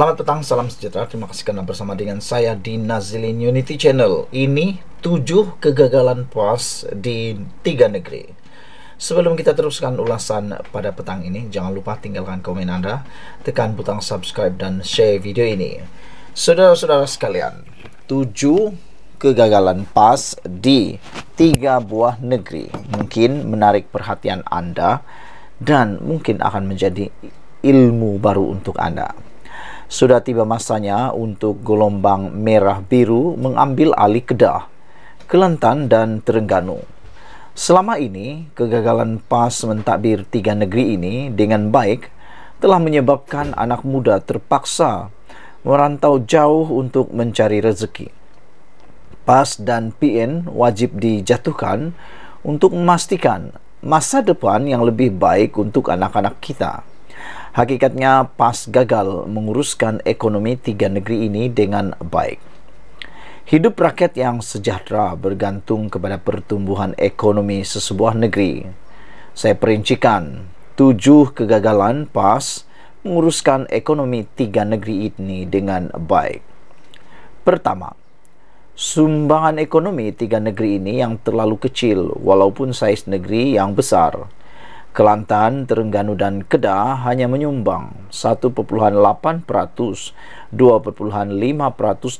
Selamat petang, salam sejahtera. Terima kasih karena bersama dengan saya di Nazilin Unity Channel. Ini tujuh kegagalan puas di tiga negeri. Sebelum kita teruskan ulasan pada petang ini, jangan lupa tinggalkan komen Anda, tekan butang subscribe dan share video ini. Saudara-saudara sekalian, tujuh kegagalan pas di tiga buah negeri mungkin menarik perhatian Anda dan mungkin akan menjadi ilmu baru untuk Anda sudah tiba masanya untuk gelombang merah biru mengambil alih Kedah, Kelantan dan Terengganu. Selama ini, kegagalan PAS mentadbir tiga negeri ini dengan baik telah menyebabkan anak muda terpaksa merantau jauh untuk mencari rezeki. PAS dan PN wajib dijatuhkan untuk memastikan masa depan yang lebih baik untuk anak-anak kita hakikatnya PAS gagal menguruskan ekonomi tiga negeri ini dengan baik. Hidup rakyat yang sejahtera bergantung kepada pertumbuhan ekonomi sesebuah negeri. Saya perincikan tujuh kegagalan PAS menguruskan ekonomi tiga negeri ini dengan baik. Pertama, sumbangan ekonomi tiga negeri ini yang terlalu kecil walaupun saiz negeri yang besar. Kelantan, Terengganu dan Kedah hanya menyumbang 1.8%, 2.5%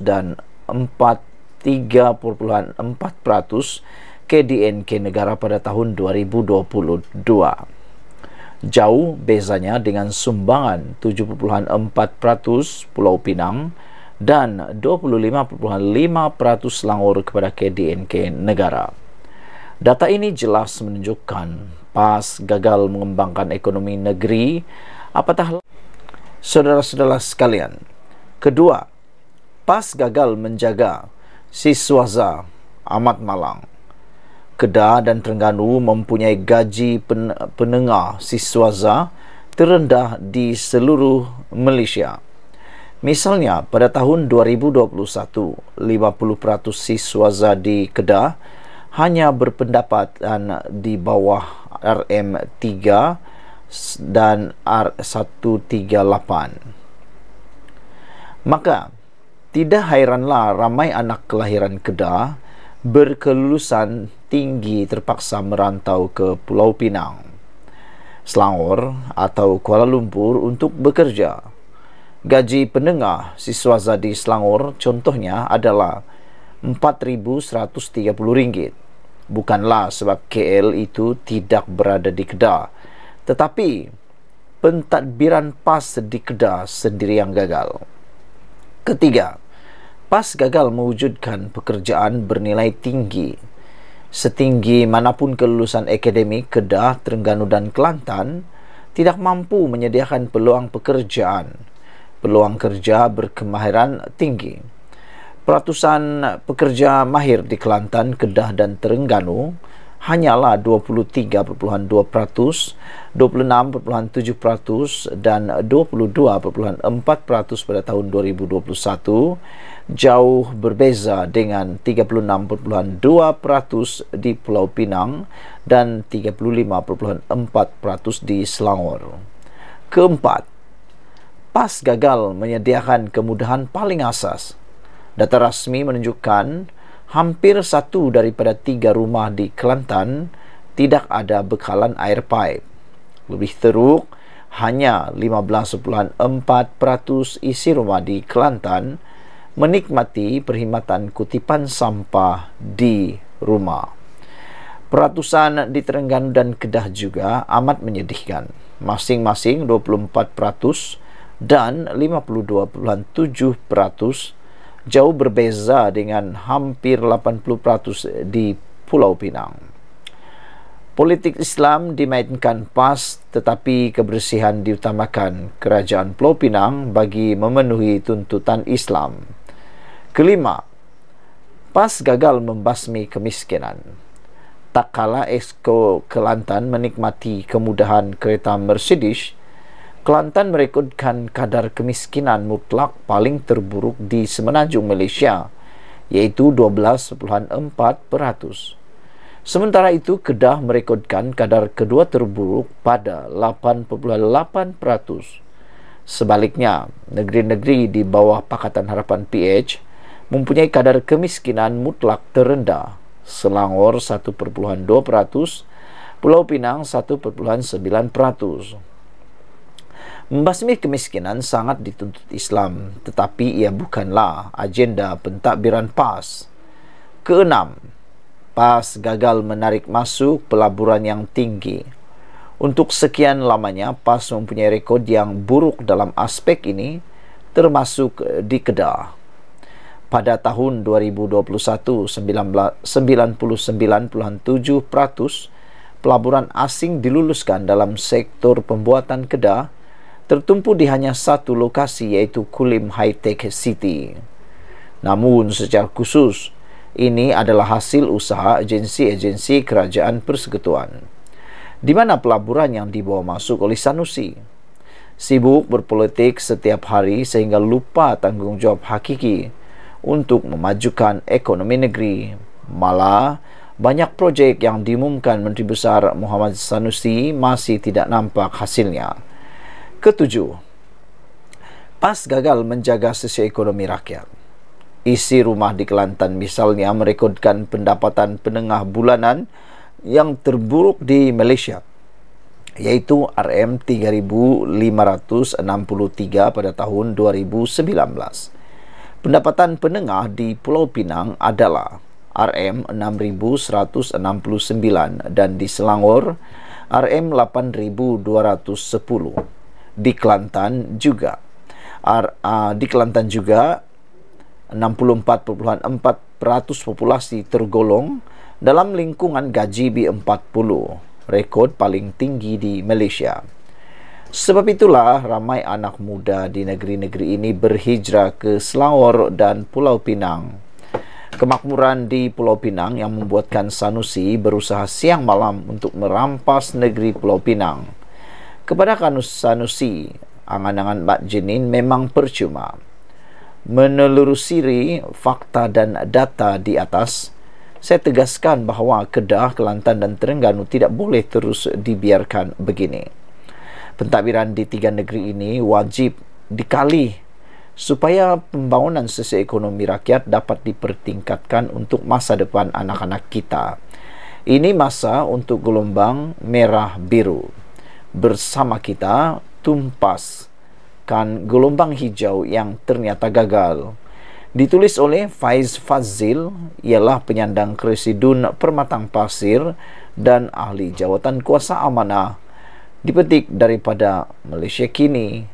dan 4.3.4% KDNK negara pada tahun 2022. Jauh bezanya dengan sumbangan 7.4% Pulau Pinang dan 25.5% Selangor kepada KDNK negara. Data ini jelas menunjukkan PAS gagal mengembangkan ekonomi negeri. Apatah saudara-saudara sekalian. Kedua, PAS gagal menjaga siswaza amat malang. Kedah dan Terengganu mempunyai gaji pen penengah siswaza terendah di seluruh Malaysia. Misalnya, pada tahun 2021, 50% siswaza di Kedah hanya berpendapat ah, di bawah RM3 dan R138. Maka tidak hairanlah ramai anak kelahiran Kedah berkelulusan tinggi terpaksa merantau ke Pulau Pinang, Selangor atau Kuala Lumpur untuk bekerja. Gaji penengah siswa Zadi Selangor contohnya adalah RM4,130 bukanlah sebab KL itu tidak berada di Kedah tetapi pentadbiran PAS di Kedah sendiri yang gagal ketiga PAS gagal mewujudkan pekerjaan bernilai tinggi setinggi manapun kelulusan akademik Kedah, Terengganu dan Kelantan tidak mampu menyediakan peluang pekerjaan peluang kerja berkemahiran tinggi peratusan pekerja mahir di Kelantan, Kedah dan Terengganu hanyalah 23.2%, 26.7% dan 22.4% pada tahun 2021 jauh berbeza dengan 36.2% di Pulau Pinang dan 35.4% di Selangor. Keempat, PAS gagal menyediakan kemudahan paling asas – data rasmi menunjukkan hampir satu daripada tiga rumah di Kelantan tidak ada bekalan air pipe. Lebih teruk, hanya 15.4% isi rumah di Kelantan menikmati perkhidmatan kutipan sampah di rumah. Peratusan di Terengganu dan Kedah juga amat menyedihkan. Masing-masing 24% dan 52.7% jauh berbeza dengan hampir 80% di Pulau Pinang. Politik Islam dimainkan PAS tetapi kebersihan diutamakan Kerajaan Pulau Pinang bagi memenuhi tuntutan Islam. Kelima, PAS gagal membasmi kemiskinan. Tak kala Esko Kelantan menikmati kemudahan kereta Mercedes Kelantan merekodkan kadar kemiskinan mutlak paling terburuk di semenanjung Malaysia iaitu 12.4%. Sementara itu, Kedah merekodkan kadar kedua terburuk pada 8.8%. Sebaliknya, negeri-negeri di bawah Pakatan Harapan PH mempunyai kadar kemiskinan mutlak terendah. Selangor 1.2%, Pulau Pinang 1.9%. Membasmi kemiskinan sangat dituntut Islam tetapi ia bukanlah agenda pentadbiran PAS. Keenam, PAS gagal menarik masuk pelaburan yang tinggi. Untuk sekian lamanya PAS mempunyai rekod yang buruk dalam aspek ini termasuk eh, di Kedah. Pada tahun 2021, 99.7% pelaburan asing diluluskan dalam sektor pembuatan Kedah tertumpu di hanya satu lokasi iaitu Kulim High Tech City. Namun secara khusus, ini adalah hasil usaha agensi-agensi kerajaan persekutuan di mana pelaburan yang dibawa masuk oleh Sanusi. Sibuk berpolitik setiap hari sehingga lupa tanggungjawab hakiki untuk memajukan ekonomi negeri. Malah, banyak projek yang diumumkan Menteri Besar Muhammad Sanusi masih tidak nampak hasilnya. Ketujuh, PAS gagal menjaga sisi ekonomi rakyat. Isi rumah di Kelantan misalnya merekodkan pendapatan penengah bulanan yang terburuk di Malaysia yaitu RM3,563 pada tahun 2019. Pendapatan penengah di Pulau Pinang adalah RM6,169 dan di Selangor RM8,210 di Kelantan juga. Ar, uh, di Kelantan juga 64.4% populasi tergolong dalam lingkungan gaji B40, rekod paling tinggi di Malaysia. Sebab itulah ramai anak muda di negeri-negeri ini berhijrah ke Selangor dan Pulau Pinang. Kemakmuran di Pulau Pinang yang membuatkan Sanusi berusaha siang malam untuk merampas negeri Pulau Pinang kepada kanus-sanusi angan-angan bat jenin memang percuma. Menelusuri fakta dan data di atas, saya tegaskan bahawa Kedah, Kelantan dan Terengganu tidak boleh terus dibiarkan begini. Pentadbiran di tiga negeri ini wajib dikali supaya pembangunan ekonomi rakyat dapat dipertingkatkan untuk masa depan anak-anak kita. Ini masa untuk gelombang merah biru bersama kita tumpaskan gelombang hijau yang ternyata gagal. Ditulis oleh Faiz Fazil, ialah penyandang dun permatang pasir dan ahli jawatan kuasa amanah. Dipetik daripada Malaysia Kini.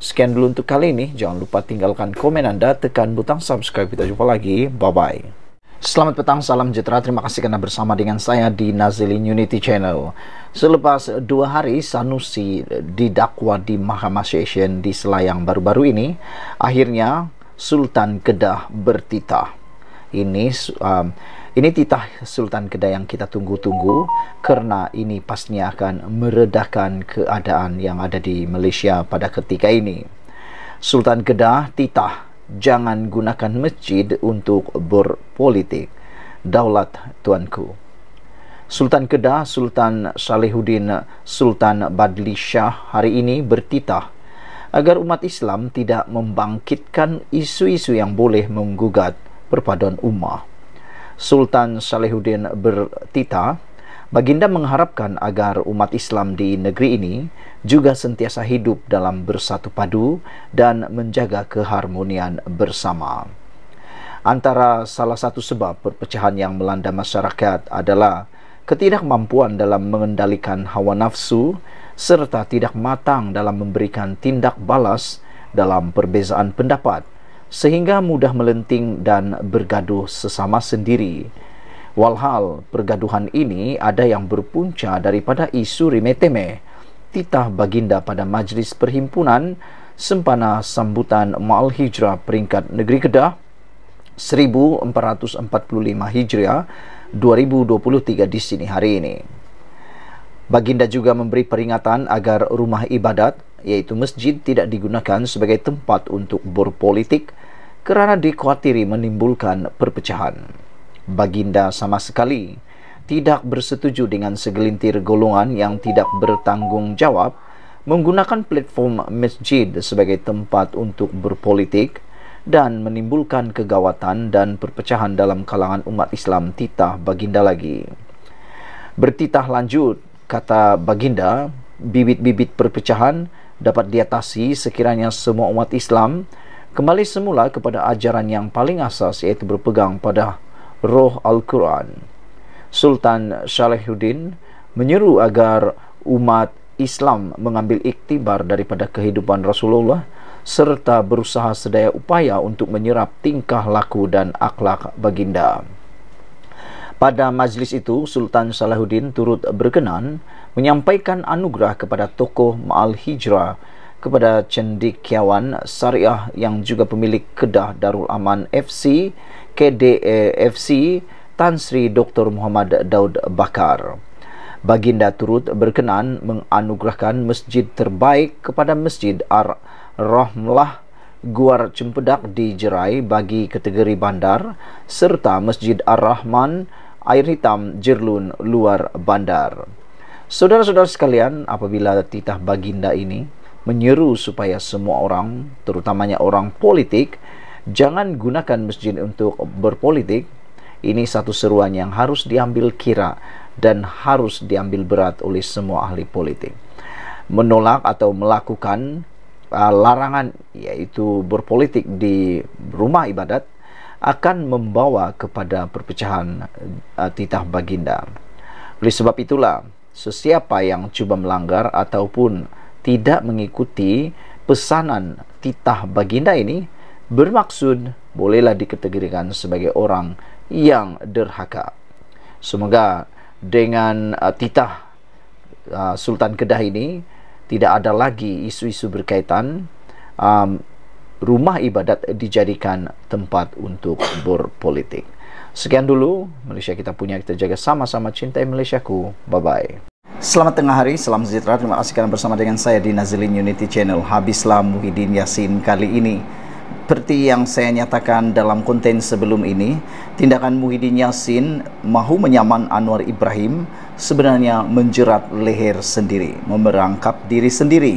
Sekian dulu untuk kali ini. Jangan lupa tinggalkan komen anda, tekan butang subscribe. Kita jumpa lagi. Bye-bye. Selamat petang, salam sejahtera. Terima kasih kerana bersama dengan saya di Nazilin Unity Channel. Selepas dua hari, Sanusi didakwa di Mahkamah Session di Selayang baru-baru ini, akhirnya Sultan Kedah bertitah. Ini um, ini titah Sultan Kedah yang kita tunggu-tunggu kerana ini pastinya akan meredahkan keadaan yang ada di Malaysia pada ketika ini. Sultan Kedah titah jangan gunakan masjid untuk berpolitik. Daulat tuanku. Sultan Kedah Sultan Salehuddin, Sultan Badli Shah hari ini bertitah agar umat Islam tidak membangkitkan isu-isu yang boleh menggugat perpaduan ummah. Sultan Salehuddin bertitah Baginda mengharapkan agar umat Islam di negeri ini juga sentiasa hidup dalam bersatu padu dan menjaga keharmonian bersama. Antara salah satu sebab perpecahan yang melanda masyarakat adalah ketidakmampuan dalam mengendalikan hawa nafsu serta tidak matang dalam memberikan tindak balas dalam perbezaan pendapat sehingga mudah melenting dan bergaduh sesama sendiri. Walhal, pergaduhan ini ada yang berpunca daripada isu rimeteme, titah baginda pada majlis perhimpunan sempana sambutan Ma'al Hijrah peringkat negeri Kedah 1445 Hijriah 2023 di sini hari ini. Baginda juga memberi peringatan agar rumah ibadat iaitu masjid tidak digunakan sebagai tempat untuk berpolitik kerana dikhawatiri menimbulkan perpecahan baginda sama sekali tidak bersetuju dengan segelintir golongan yang tidak bertanggungjawab menggunakan platform masjid sebagai tempat untuk berpolitik dan menimbulkan kegawatan dan perpecahan dalam kalangan umat Islam titah baginda lagi. Bertitah lanjut, kata baginda, bibit-bibit perpecahan dapat diatasi sekiranya semua umat Islam kembali semula kepada ajaran yang paling asas iaitu berpegang pada roh Al-Quran. Sultan Shalehuddin menyeru agar umat Islam mengambil iktibar daripada kehidupan Rasulullah serta berusaha sedaya upaya untuk menyerap tingkah laku dan akhlak baginda. Pada majlis itu, Sultan Salahuddin turut berkenan menyampaikan anugerah kepada tokoh Ma'al Hijrah kepada cendikiawan syariah yang juga pemilik kedah Darul Aman FC KDAFC Tan Sri Dr. Muhammad Daud Bakar. Baginda turut berkenan menganugerahkan masjid terbaik kepada Masjid Ar-Rahmlah Guar Cempedak di Jerai bagi kategori bandar serta Masjid Ar-Rahman Air Hitam Jerlun luar bandar. Saudara-saudara sekalian, apabila titah baginda ini menyeru supaya semua orang, terutamanya orang politik, Jangan gunakan masjid untuk berpolitik. Ini satu seruan yang harus diambil kira dan harus diambil berat oleh semua ahli politik. Menolak atau melakukan uh, larangan yaitu berpolitik di rumah ibadat akan membawa kepada perpecahan uh, titah baginda. Oleh sebab itulah, sesiapa yang cuba melanggar ataupun tidak mengikuti pesanan titah baginda ini bermaksud bolehlah dikategorikan sebagai orang yang derhaka. Semoga dengan uh, titah uh, Sultan Kedah ini tidak ada lagi isu-isu berkaitan um, rumah ibadat dijadikan tempat untuk berpolitik. Sekian dulu Malaysia kita punya kita jaga sama-sama cintai Malaysia ku. Bye bye. Selamat tengah hari, salam sejahtera. Terima kasih kerana bersama dengan saya di Nazilin Unity Channel. Habislah Muhyiddin Yassin kali ini seperti yang saya nyatakan dalam konten sebelum ini, tindakan Muhyiddin Yassin mahu menyaman Anwar Ibrahim sebenarnya menjerat leher sendiri, memerangkap diri sendiri.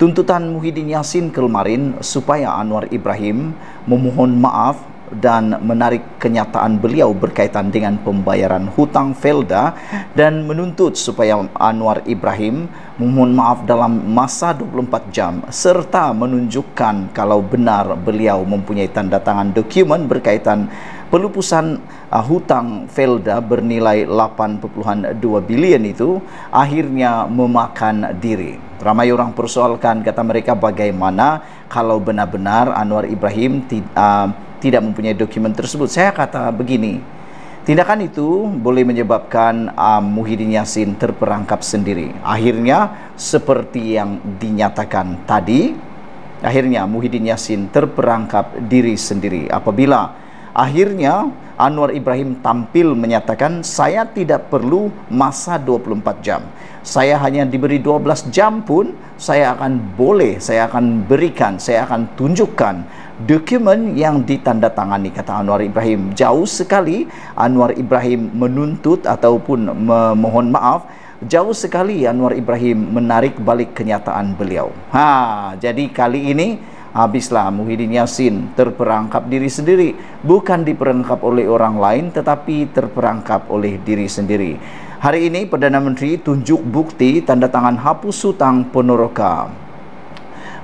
Tuntutan Muhyiddin Yassin kemarin supaya Anwar Ibrahim memohon maaf dan menarik kenyataan beliau berkaitan dengan pembayaran hutang Felda dan menuntut supaya Anwar Ibrahim memohon maaf dalam masa 24 jam serta menunjukkan kalau benar beliau mempunyai tanda tangan dokumen berkaitan pelupusan uh, hutang Felda bernilai 8.2 bilion itu akhirnya memakan diri. Ramai orang persoalkan kata mereka bagaimana kalau benar-benar Anwar Ibrahim tidak uh, tidak mempunyai dokumen tersebut. Saya kata begini, tindakan itu boleh menyebabkan uh, Muhyiddin Yassin terperangkap sendiri. Akhirnya, seperti yang dinyatakan tadi, akhirnya Muhyiddin Yassin terperangkap diri sendiri. Apabila akhirnya Anwar Ibrahim tampil menyatakan, saya tidak perlu masa 24 jam. Saya hanya diberi 12 jam pun, saya akan boleh, saya akan berikan, saya akan tunjukkan dokumen yang ditandatangani kata Anwar Ibrahim jauh sekali Anwar Ibrahim menuntut ataupun memohon maaf jauh sekali Anwar Ibrahim menarik balik kenyataan beliau ha jadi kali ini habislah Muhyiddin Yassin terperangkap diri sendiri bukan diperangkap oleh orang lain tetapi terperangkap oleh diri sendiri Hari ini Perdana Menteri tunjuk bukti tanda tangan hapus hutang Ponorogo.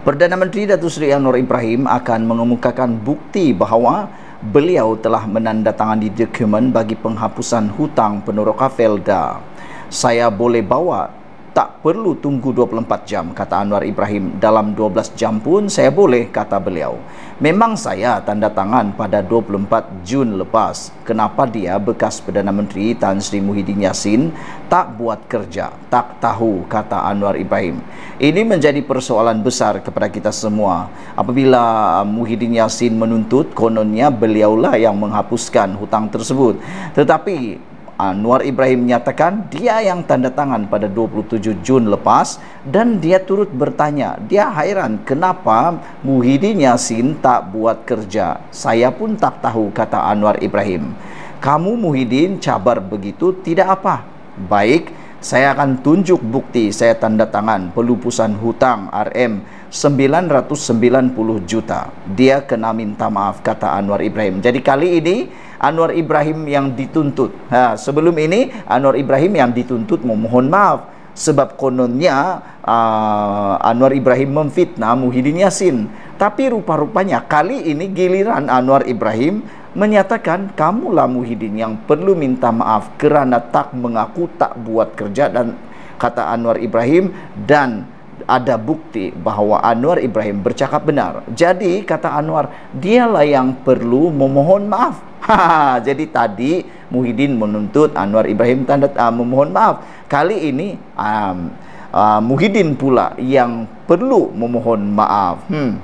Perdana Menteri Datuk Seri Anwar Ibrahim akan mengemukakan bukti bahawa beliau telah menandatangani dokumen bagi penghapusan hutang penurut Kafelda. Saya boleh bawa tak perlu tunggu 24 jam kata Anwar Ibrahim dalam 12 jam pun saya boleh kata beliau memang saya tanda tangan pada 24 Jun lepas kenapa dia bekas Perdana Menteri Tan Sri Muhyiddin Yassin tak buat kerja tak tahu kata Anwar Ibrahim ini menjadi persoalan besar kepada kita semua apabila uh, Muhyiddin Yassin menuntut kononnya beliaulah yang menghapuskan hutang tersebut tetapi Anwar ah, Ibrahim menyatakan dia yang tanda tangan pada 27 Jun lepas dan dia turut bertanya, dia hairan kenapa Muhyiddin Yassin tak buat kerja. Saya pun tak tahu kata Anwar ah, Ibrahim. Kamu Muhyiddin cabar begitu tidak apa. Baik, saya akan tunjuk bukti saya tanda tangan pelupusan hutang RM 990 juta. Dia kena minta maaf kata Anwar ah, Ibrahim. Jadi kali ini Anwar Ibrahim yang dituntut. Ha, sebelum ini Anwar Ibrahim yang dituntut memohon maaf sebab kononnya uh, Anwar Ibrahim memfitnah Muhyiddin Yassin. Tapi rupa-rupanya kali ini giliran Anwar Ibrahim menyatakan kamulah Muhyiddin yang perlu minta maaf kerana tak mengaku tak buat kerja dan kata Anwar Ibrahim dan ada bukti bahawa Anwar Ibrahim bercakap benar. Jadi kata Anwar, dialah yang perlu memohon maaf. Ha, jadi tadi Muhyiddin menuntut Anwar Ibrahim tanda uh, memohon maaf. Kali ini um, uh, Muhyiddin pula yang perlu memohon maaf. Hmm.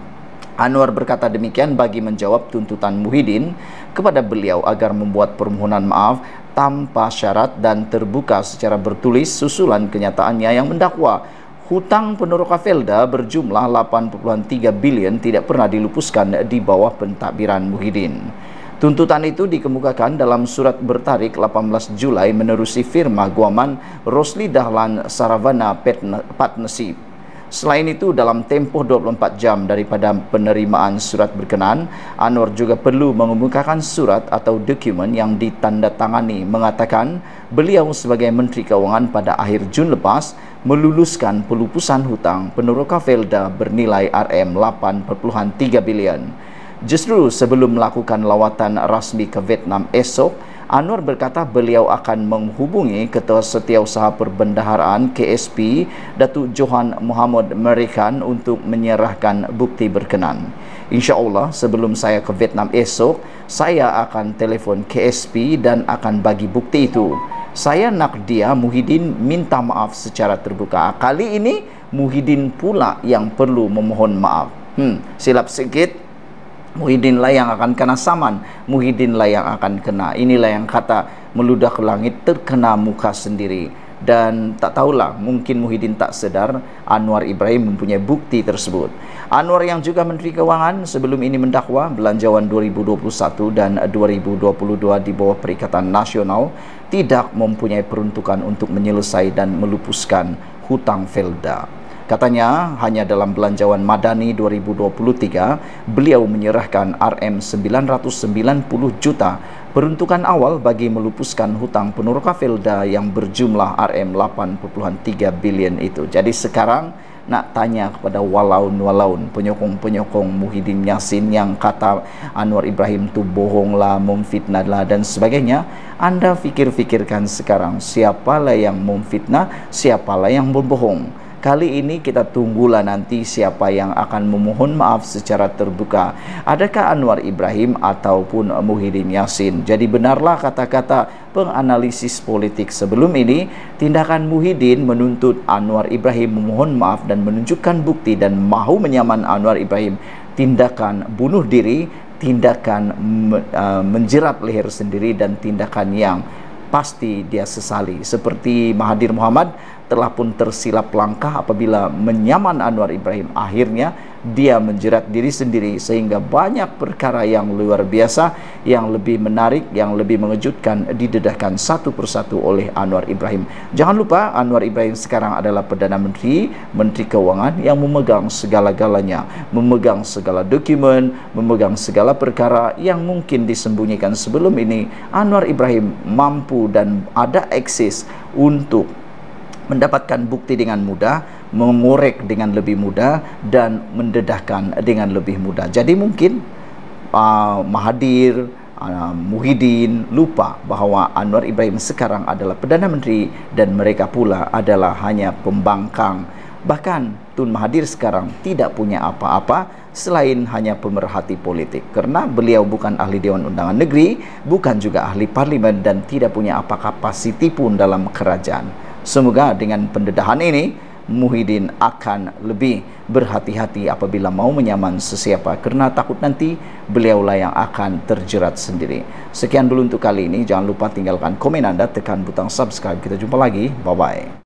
Anwar berkata demikian bagi menjawab tuntutan Muhyiddin kepada beliau agar membuat permohonan maaf tanpa syarat dan terbuka secara bertulis susulan kenyataannya yang mendakwa hutang penerokah Felda berjumlah 8.3 bilion tidak pernah dilupuskan di bawah pentadbiran Muhyiddin. Tuntutan itu dikemukakan dalam surat bertarik 18 Julai menerusi firma Guaman Rosli Dahlan Saravana Partnership. Selain itu, dalam tempoh 24 jam daripada penerimaan surat berkenaan, Anwar juga perlu mengemukakan surat atau dokumen yang ditandatangani mengatakan beliau sebagai Menteri Keuangan pada akhir Jun lepas meluluskan pelupusan hutang peneroka Felda bernilai RM8.3 bilion. Justru sebelum melakukan lawatan rasmi ke Vietnam esok, Anwar berkata beliau akan menghubungi Ketua Setiausaha Perbendaharaan KSP Datuk Johan Muhammad Merikan untuk menyerahkan bukti berkenan. InsyaAllah sebelum saya ke Vietnam esok, saya akan telefon KSP dan akan bagi bukti itu saya nak dia Muhyiddin minta maaf secara terbuka kali ini Muhyiddin pula yang perlu memohon maaf hmm, silap sikit Muhyiddin lah yang akan kena saman Muhyiddin lah yang akan kena inilah yang kata meludah ke langit terkena muka sendiri dan tak tahulah mungkin Muhyiddin tak sedar Anwar Ibrahim mempunyai bukti tersebut. Anwar yang juga Menteri Kewangan sebelum ini mendakwa belanjawan 2021 dan 2022 di bawah Perikatan Nasional tidak mempunyai peruntukan untuk menyelesai dan melupuskan hutang Felda. Katanya hanya dalam belanjawan Madani 2023 beliau menyerahkan RM990 juta Peruntukan awal bagi melupuskan hutang penurka Felda yang berjumlah RM8.3 bilion itu. Jadi sekarang nak tanya kepada walaun-walaun penyokong-penyokong Muhyiddin Yassin yang kata Anwar Ibrahim tu bohonglah, memfitnahlah dan sebagainya. Anda fikir-fikirkan sekarang siapalah yang memfitnah, siapalah yang berbohong kali ini kita tunggulah nanti siapa yang akan memohon maaf secara terbuka. Adakah Anwar Ibrahim ataupun Muhyiddin Yassin? Jadi benarlah kata-kata penganalisis politik sebelum ini, tindakan Muhyiddin menuntut Anwar Ibrahim memohon maaf dan menunjukkan bukti dan mahu menyaman Anwar Ibrahim tindakan bunuh diri, tindakan uh, menjerat leher sendiri dan tindakan yang pasti dia sesali seperti Mahathir Muhammad telah pun tersilap langkah apabila menyaman Anwar Ibrahim akhirnya dia menjerat diri sendiri sehingga banyak perkara yang luar biasa yang lebih menarik yang lebih mengejutkan didedahkan satu persatu oleh Anwar Ibrahim jangan lupa Anwar Ibrahim sekarang adalah Perdana Menteri Menteri Keuangan yang memegang segala-galanya memegang segala dokumen memegang segala perkara yang mungkin disembunyikan sebelum ini Anwar Ibrahim mampu dan ada akses untuk mendapatkan bukti dengan mudah, mengorek dengan lebih mudah dan mendedahkan dengan lebih mudah. Jadi mungkin uh, Mahathir uh, Muhyiddin lupa bahawa Anwar Ibrahim sekarang adalah Perdana Menteri dan mereka pula adalah hanya pembangkang. Bahkan Tun Mahathir sekarang tidak punya apa-apa selain hanya pemerhati politik kerana beliau bukan ahli Dewan Undangan Negeri, bukan juga ahli parlimen dan tidak punya apa apa kapasiti pun dalam kerajaan. Semoga dengan pendedahan ini Muhyiddin akan lebih berhati-hati apabila mau menyaman sesiapa karena takut nanti beliaulah yang akan terjerat sendiri. Sekian dulu untuk kali ini. Jangan lupa tinggalkan komen Anda, tekan butang subscribe. Kita jumpa lagi. Bye-bye.